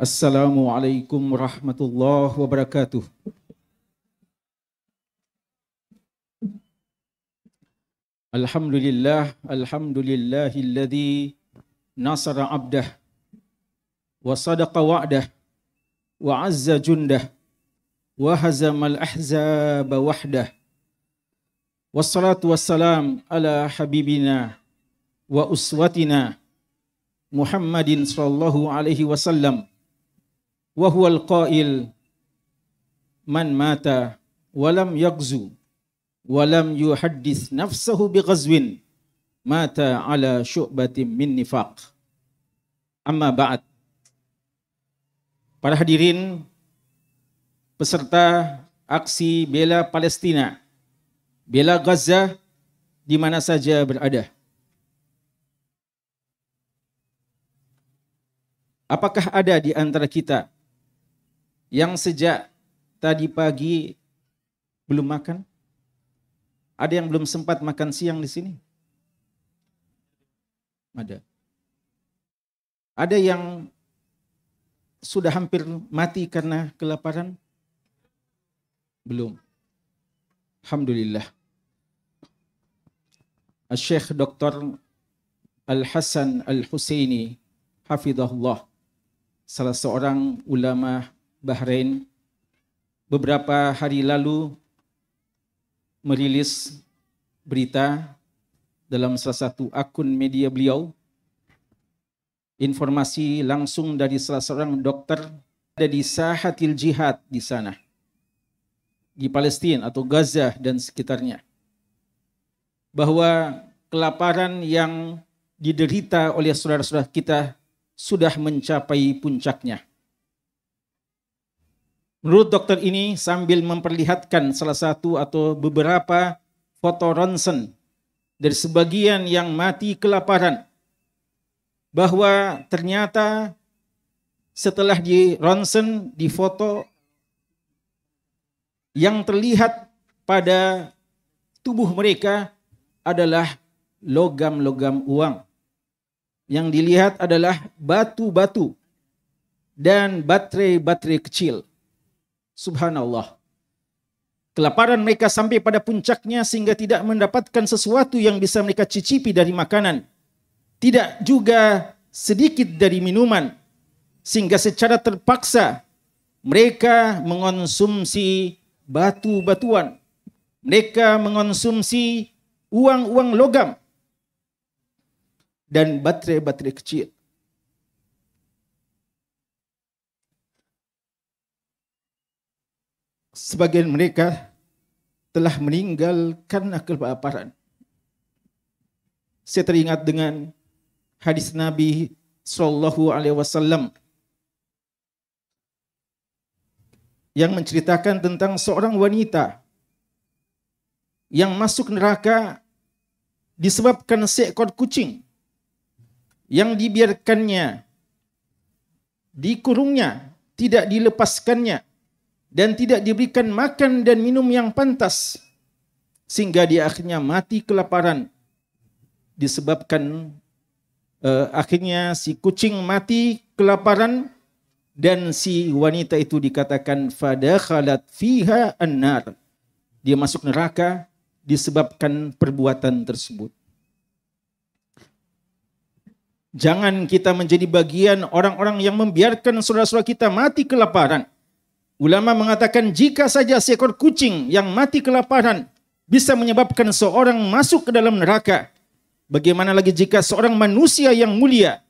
Assalamualaikum warahmatullahi wabarakatuh. Alhamdulillah, alhamdulillahilladzi nasara abdah wa sadaqa wa'dah wa azza jundah wa hazamal ahzaba wahdah. Wassalatu wassalam ala habibina wa uswatina Muhammadin sallallahu alaihi wasallam wa huwal qail man mata walam yaqzu walam yuhaddis nafsahu bighazwin mata ala syu'batin min nifaq amma ba'd para hadirin peserta aksi bela Palestina bela Gaza di mana saja berada Apakah ada di antara kita yang sejak tadi pagi belum makan? Ada yang belum sempat makan siang di sini? Ada. Ada yang sudah hampir mati karena kelaparan? Belum. Alhamdulillah. Syekh Dr. Al-Hasan Al-Husaini Hafidahullah salah seorang ulama Bahrain beberapa hari lalu merilis berita dalam salah satu akun media beliau informasi langsung dari salah seorang dokter ada di sahatil jihad di sana di Palestina atau Gaza dan sekitarnya bahwa kelaparan yang diderita oleh saudara-saudara kita sudah mencapai puncaknya Menurut dokter ini sambil memperlihatkan salah satu atau beberapa foto ronsen dari sebagian yang mati kelaparan bahwa ternyata setelah di ronsen di foto yang terlihat pada tubuh mereka adalah logam-logam uang. Yang dilihat adalah batu-batu dan baterai-baterai kecil Subhanallah. Kelaparan mereka sampai pada puncaknya sehingga tidak mendapatkan sesuatu yang bisa mereka cicipi dari makanan. Tidak juga sedikit dari minuman. Sehingga secara terpaksa mereka mengonsumsi batu-batuan. Mereka mengonsumsi uang-uang logam dan baterai-baterai kecil. sebagian mereka telah meninggalkan akal paparan. Saya teringat dengan hadis Nabi Shallallahu Alaihi Wasallam yang menceritakan tentang seorang wanita yang masuk neraka disebabkan seekor kucing yang dibiarkannya, dikurungnya, tidak dilepaskannya dan tidak diberikan makan dan minum yang pantas sehingga dia akhirnya mati kelaparan disebabkan uh, akhirnya si kucing mati kelaparan dan si wanita itu dikatakan fadakhalat fiha annar dia masuk neraka disebabkan perbuatan tersebut Jangan kita menjadi bagian orang-orang yang membiarkan saudara-saudara kita mati kelaparan. Ulama mengatakan jika saja seekor kucing yang mati kelaparan bisa menyebabkan seorang masuk ke dalam neraka, bagaimana lagi jika seorang manusia yang mulia,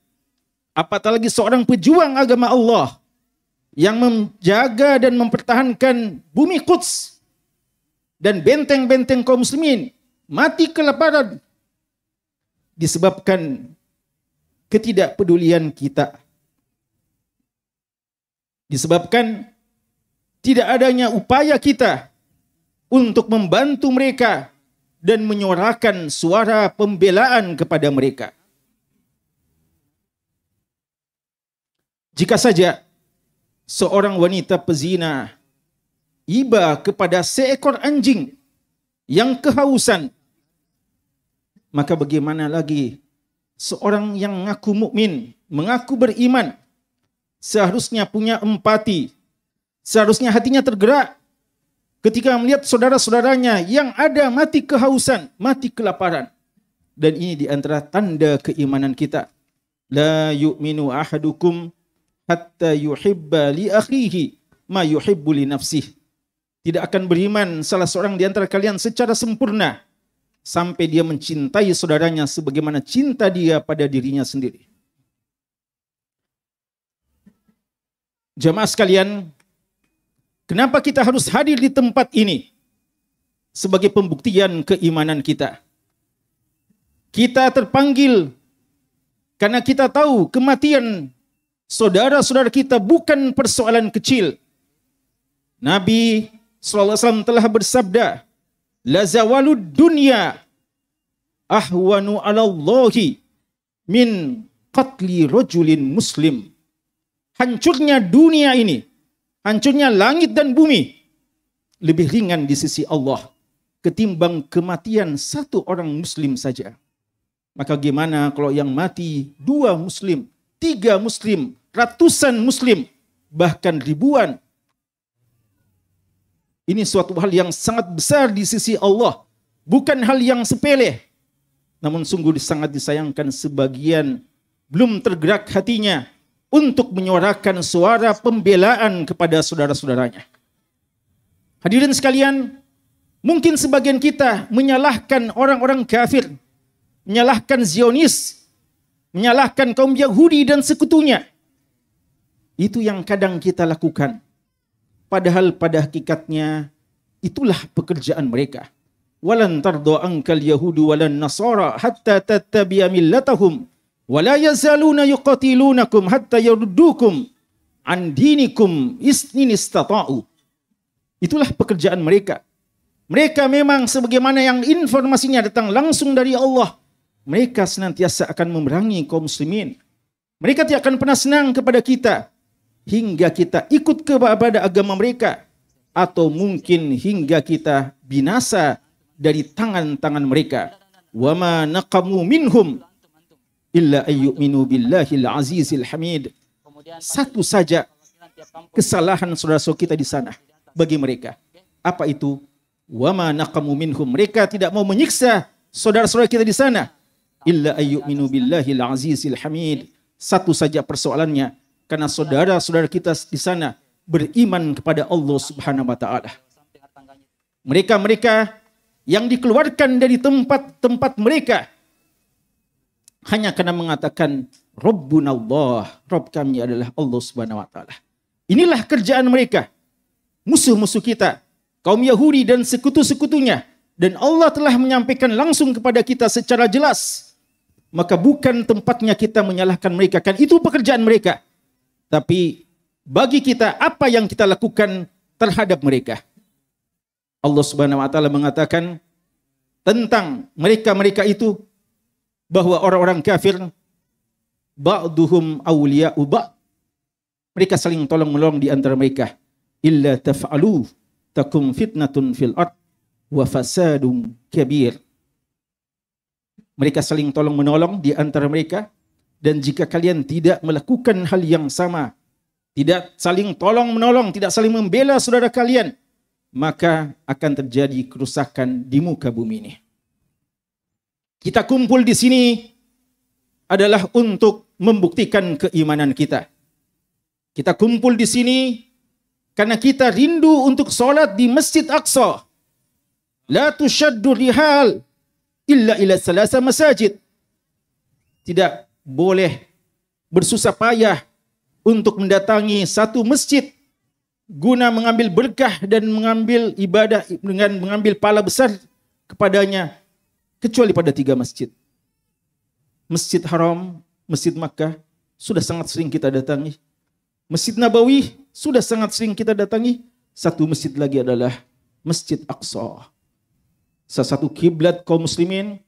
apatah lagi seorang pejuang agama Allah yang menjaga dan mempertahankan bumi Quds dan benteng-benteng kaum muslimin mati kelaparan disebabkan ketidakpedulian kita. Disebabkan tidak adanya upaya kita untuk membantu mereka dan menyuarakan suara pembelaan kepada mereka. Jika saja seorang wanita pezina iba kepada seekor anjing yang kehausan, maka bagaimana lagi seorang yang mengaku mukmin, mengaku beriman, seharusnya punya empati Seharusnya hatinya tergerak ketika melihat saudara-saudaranya yang ada mati kehausan, mati kelaparan. Dan ini di antara tanda keimanan kita. La yu'minu ahadukum hatta yuhibba li akhihi ma yuhibbu li nafsih. Tidak akan beriman salah seorang di antara kalian secara sempurna sampai dia mencintai saudaranya sebagaimana cinta dia pada dirinya sendiri. Jemaah sekalian, Kenapa kita harus hadir di tempat ini? Sebagai pembuktian keimanan kita. Kita terpanggil karena kita tahu kematian saudara-saudara kita bukan persoalan kecil. Nabi SAW telah bersabda, La dunya ahwanu ala min qatli rajulin muslim. Hancurnya dunia ini hancurnya langit dan bumi lebih ringan di sisi Allah ketimbang kematian satu orang muslim saja. Maka gimana kalau yang mati dua muslim, tiga muslim, ratusan muslim, bahkan ribuan. Ini suatu hal yang sangat besar di sisi Allah. Bukan hal yang sepele. Namun sungguh sangat disayangkan sebagian belum tergerak hatinya untuk menyuarakan suara pembelaan kepada saudara-saudaranya. Hadirin sekalian, mungkin sebagian kita menyalahkan orang-orang kafir, menyalahkan Zionis, menyalahkan kaum Yahudi dan sekutunya. Itu yang kadang kita lakukan. Padahal pada hakikatnya itulah pekerjaan mereka. Walan tardo angkal Yahudu walan nasara hatta tattabi'a millatahum wala yazaluna yuqatilunakum hatta an dinikum isnin istata'u. Itulah pekerjaan mereka. Mereka memang sebagaimana yang informasinya datang langsung dari Allah. Mereka senantiasa akan memerangi kaum muslimin. Mereka tidak akan pernah senang kepada kita hingga kita ikut kepada agama mereka atau mungkin hingga kita binasa dari tangan-tangan mereka. wama naqamu illa ayyuminu al azizil hamid. Satu saja kesalahan saudara-saudara kita di sana bagi mereka. Apa itu? Wama naqamu minhum. Mereka tidak mau menyiksa saudara-saudara kita di sana. Illa ayyuminu al azizil hamid. Satu saja persoalannya. Karena saudara-saudara kita di sana beriman kepada Allah subhanahu wa ta'ala. Mereka-mereka yang dikeluarkan dari tempat-tempat mereka hanya karena mengatakan Rabbuna Allah, Rabb kami adalah Allah Subhanahu wa taala. Inilah kerjaan mereka. Musuh-musuh kita, kaum Yahudi dan sekutu-sekutunya dan Allah telah menyampaikan langsung kepada kita secara jelas. Maka bukan tempatnya kita menyalahkan mereka, kan itu pekerjaan mereka. Tapi bagi kita apa yang kita lakukan terhadap mereka. Allah Subhanahu wa taala mengatakan tentang mereka-mereka itu bahwa orang-orang kafir ba'duhum awliya'u ba' mereka saling tolong menolong di antara mereka illa taf'alu takum fitnatun fil ard wa fasadun kabir mereka saling tolong menolong di antara mereka dan jika kalian tidak melakukan hal yang sama tidak saling tolong menolong tidak saling membela saudara kalian maka akan terjadi kerusakan di muka bumi ini kita kumpul di sini adalah untuk membuktikan keimanan kita. Kita kumpul di sini karena kita rindu untuk solat di Masjid Aqsa. La tushaddu rihal illa ila salasa masajid. Tidak boleh bersusah payah untuk mendatangi satu masjid guna mengambil berkah dan mengambil ibadah dengan mengambil pahala besar kepadanya Kecuali pada tiga masjid. Masjid Haram, Masjid Makkah, sudah sangat sering kita datangi. Masjid Nabawi, sudah sangat sering kita datangi. Satu masjid lagi adalah Masjid Aqsa. Salah satu kiblat kaum muslimin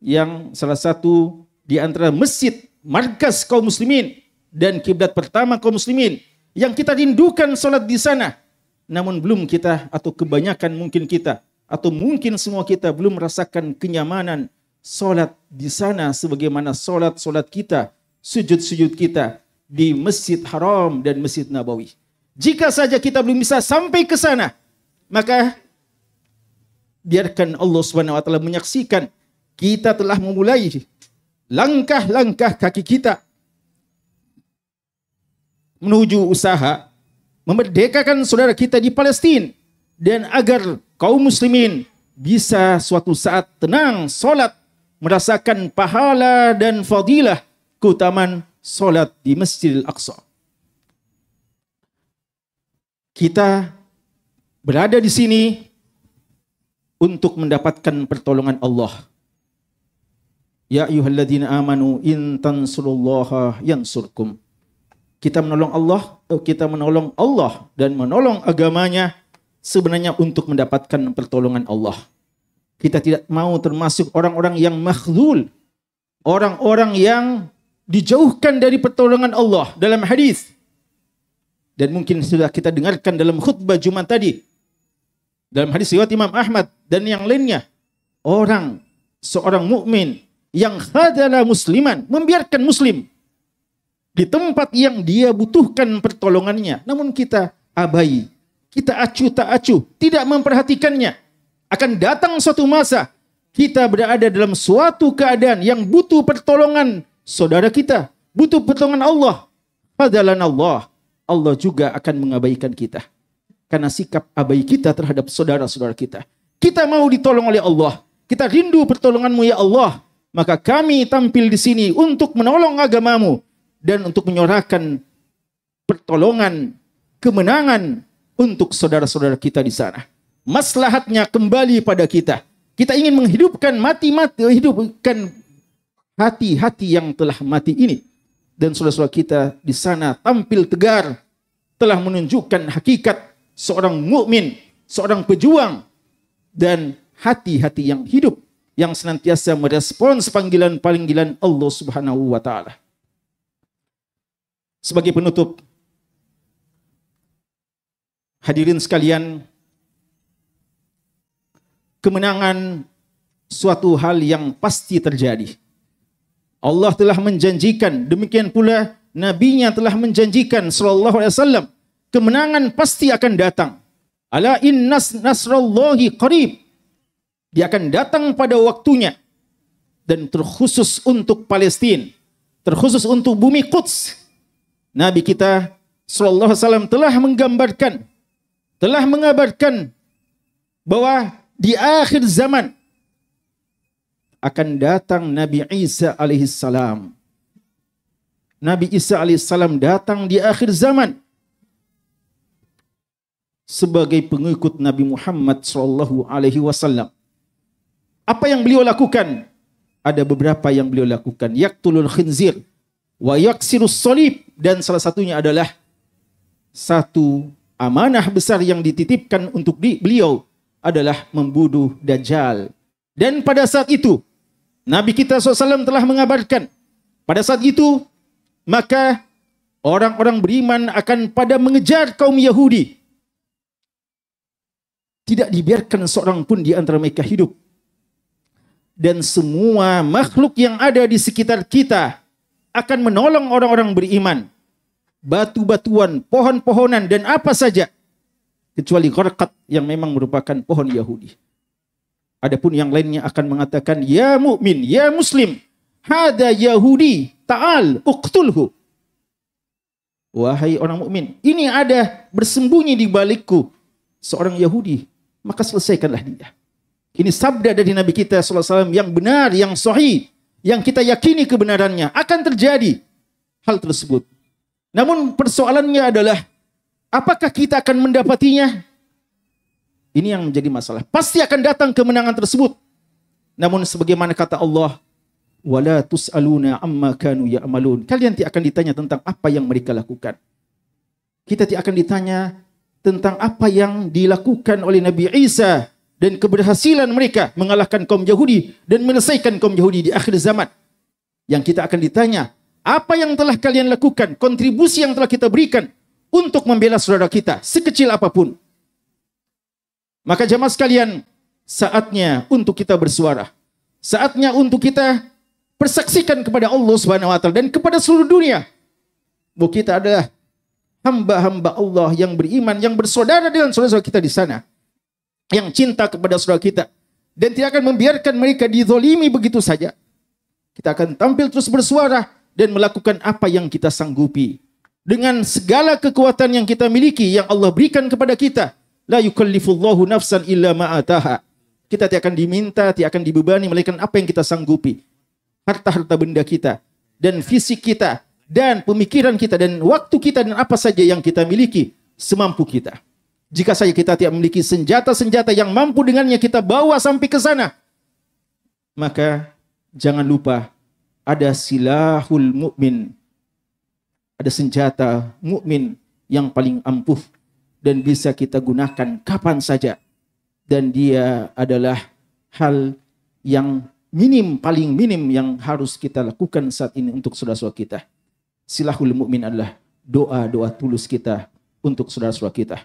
yang salah satu di antara masjid markas kaum muslimin dan kiblat pertama kaum muslimin yang kita rindukan sholat di sana namun belum kita atau kebanyakan mungkin kita atau mungkin semua kita belum merasakan kenyamanan solat di sana sebagaimana solat-solat kita, sujud-sujud kita di Masjid Haram dan Masjid Nabawi. Jika saja kita belum bisa sampai ke sana, maka biarkan Allah Subhanahu wa taala menyaksikan kita telah memulai langkah-langkah kaki kita menuju usaha memerdekakan saudara kita di Palestina dan agar kaum muslimin bisa suatu saat tenang solat merasakan pahala dan fadilah keutamaan solat di Masjidil Aqsa. Kita berada di sini untuk mendapatkan pertolongan Allah. Ya ayyuhalladzina amanu in tansurullaha yansurkum. Kita menolong Allah, eh, kita menolong Allah dan menolong agamanya sebenarnya untuk mendapatkan pertolongan Allah. Kita tidak mau termasuk orang-orang yang makhlul, orang-orang yang dijauhkan dari pertolongan Allah dalam hadis. Dan mungkin sudah kita dengarkan dalam khutbah Jumat tadi. Dalam hadis riwayat Imam Ahmad dan yang lainnya, orang seorang mukmin yang khadala musliman, membiarkan muslim di tempat yang dia butuhkan pertolongannya, namun kita abai kita acuh tak acuh, tidak memperhatikannya. Akan datang suatu masa kita berada dalam suatu keadaan yang butuh pertolongan saudara kita, butuh pertolongan Allah. Padahal Allah, Allah juga akan mengabaikan kita. Karena sikap abai kita terhadap saudara-saudara kita. Kita mau ditolong oleh Allah. Kita rindu pertolonganmu ya Allah. Maka kami tampil di sini untuk menolong agamamu. Dan untuk menyorakan pertolongan, kemenangan, untuk saudara-saudara kita di sana. Maslahatnya kembali pada kita. Kita ingin menghidupkan mati-mati, hidupkan hati-hati yang telah mati ini. Dan saudara-saudara kita di sana tampil tegar, telah menunjukkan hakikat seorang mukmin, seorang pejuang, dan hati-hati yang hidup yang senantiasa merespons panggilan panggilan Allah Subhanahu wa taala. Sebagai penutup, Hadirin sekalian, kemenangan suatu hal yang pasti terjadi. Allah telah menjanjikan, demikian pula nabinya telah menjanjikan sallallahu alaihi wasallam, kemenangan pasti akan datang. Ala innas nasrallahi qarib. Dia akan datang pada waktunya dan terkhusus untuk Palestina, terkhusus untuk bumi Quds. Nabi kita sallallahu alaihi wasallam telah menggambarkan telah mengabarkan bahwa di akhir zaman akan datang Nabi Isa alaihissalam. Nabi Isa alaihissalam datang di akhir zaman sebagai pengikut Nabi Muhammad sallallahu alaihi wasallam. Apa yang beliau lakukan? Ada beberapa yang beliau lakukan. Yaktulul khinzir wa yaksirus salib dan salah satunya adalah satu amanah besar yang dititipkan untuk di, beliau adalah membunuh Dajjal. Dan pada saat itu, Nabi kita SAW telah mengabarkan, pada saat itu, maka orang-orang beriman akan pada mengejar kaum Yahudi. Tidak dibiarkan seorang pun di antara mereka hidup. Dan semua makhluk yang ada di sekitar kita akan menolong orang-orang beriman batu-batuan, pohon-pohonan dan apa saja kecuali gharqat yang memang merupakan pohon Yahudi. Adapun yang lainnya akan mengatakan ya mukmin, ya muslim, hada Yahudi, ta'al uqtulhu. Wahai orang mukmin, ini ada bersembunyi di balikku seorang Yahudi, maka selesaikanlah dia. Ini sabda dari Nabi kita SAW yang benar, yang sahih, yang kita yakini kebenarannya akan terjadi hal tersebut namun persoalannya adalah apakah kita akan mendapatinya? Ini yang menjadi masalah. Pasti akan datang kemenangan tersebut. Namun sebagaimana kata Allah, wala tus'aluna amma kanu ya'malun. Kalian tidak akan ditanya tentang apa yang mereka lakukan. Kita tidak akan ditanya tentang apa yang dilakukan oleh Nabi Isa dan keberhasilan mereka mengalahkan kaum Yahudi dan menyelesaikan kaum Yahudi di akhir zaman. Yang kita akan ditanya apa yang telah kalian lakukan, kontribusi yang telah kita berikan untuk membela saudara kita, sekecil apapun. Maka jamaah sekalian, saatnya untuk kita bersuara. Saatnya untuk kita persaksikan kepada Allah Subhanahu wa taala dan kepada seluruh dunia bahwa kita adalah hamba-hamba Allah yang beriman, yang bersaudara dengan saudara-saudara kita di sana, yang cinta kepada saudara kita dan tidak akan membiarkan mereka dizolimi begitu saja. Kita akan tampil terus bersuara dan melakukan apa yang kita sanggupi. Dengan segala kekuatan yang kita miliki yang Allah berikan kepada kita. La yukallifullahu nafsan illa ataha. Kita tidak akan diminta, tidak akan dibebani, melainkan apa yang kita sanggupi. Harta-harta benda kita, dan fisik kita, dan pemikiran kita, dan waktu kita, dan apa saja yang kita miliki, semampu kita. Jika saja kita tidak memiliki senjata-senjata yang mampu dengannya kita bawa sampai ke sana, maka jangan lupa ada silahul mukmin. Ada senjata mukmin yang paling ampuh dan bisa kita gunakan kapan saja. Dan dia adalah hal yang minim paling minim yang harus kita lakukan saat ini untuk saudara-saudara kita. Silahul mukmin adalah doa-doa tulus kita untuk saudara-saudara kita.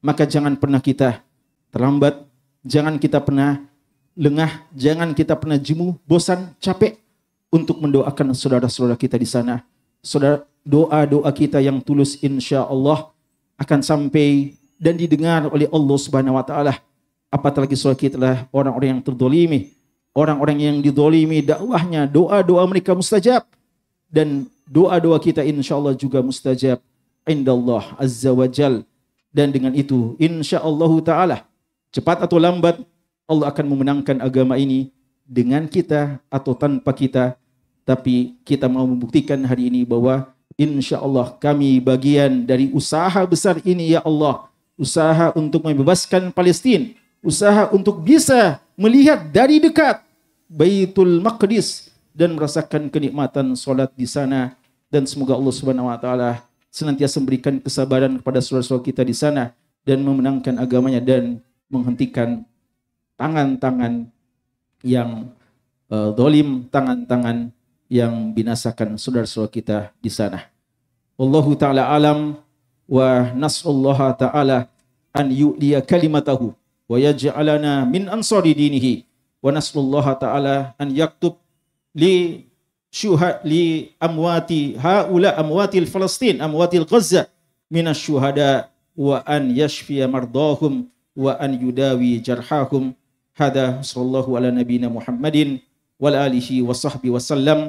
Maka jangan pernah kita terlambat, jangan kita pernah lengah, jangan kita pernah jemu, bosan, capek untuk mendoakan saudara-saudara kita di sana. Saudara doa-doa kita yang tulus insya Allah akan sampai dan didengar oleh Allah Subhanahu wa taala. Apatah lagi saudara kita adalah orang-orang yang terdolimi, orang-orang yang didolimi dakwahnya, doa-doa mereka mustajab dan doa-doa kita insya Allah juga mustajab indallah azza wa jal. Dan dengan itu insya Allah ta'ala cepat atau lambat Allah akan memenangkan agama ini dengan kita atau tanpa kita tapi kita mau membuktikan hari ini bahwa insya Allah kami bagian dari usaha besar ini ya Allah. Usaha untuk membebaskan Palestina. Usaha untuk bisa melihat dari dekat Baitul Maqdis dan merasakan kenikmatan solat di sana. Dan semoga Allah Subhanahu Wa Taala senantiasa memberikan kesabaran kepada saudara-saudara kita di sana dan memenangkan agamanya dan menghentikan tangan-tangan yang uh, eh, dolim, tangan-tangan yang binasakan saudara-saudara kita di sana. Wallahu taala alam wa nas'allah taala an yu'liya kalimatahu wa yaj'alana min ansari dinihi wa nas'allah taala an yaktub li syuha li amwati haula amwatil Palestin amwatil Gaza min minasyuhada wa an yashfiya mardahum wa an yudawi jarhahum hada sallallahu ala nabina Muhammadin wal alihi wa sahbihi wasallam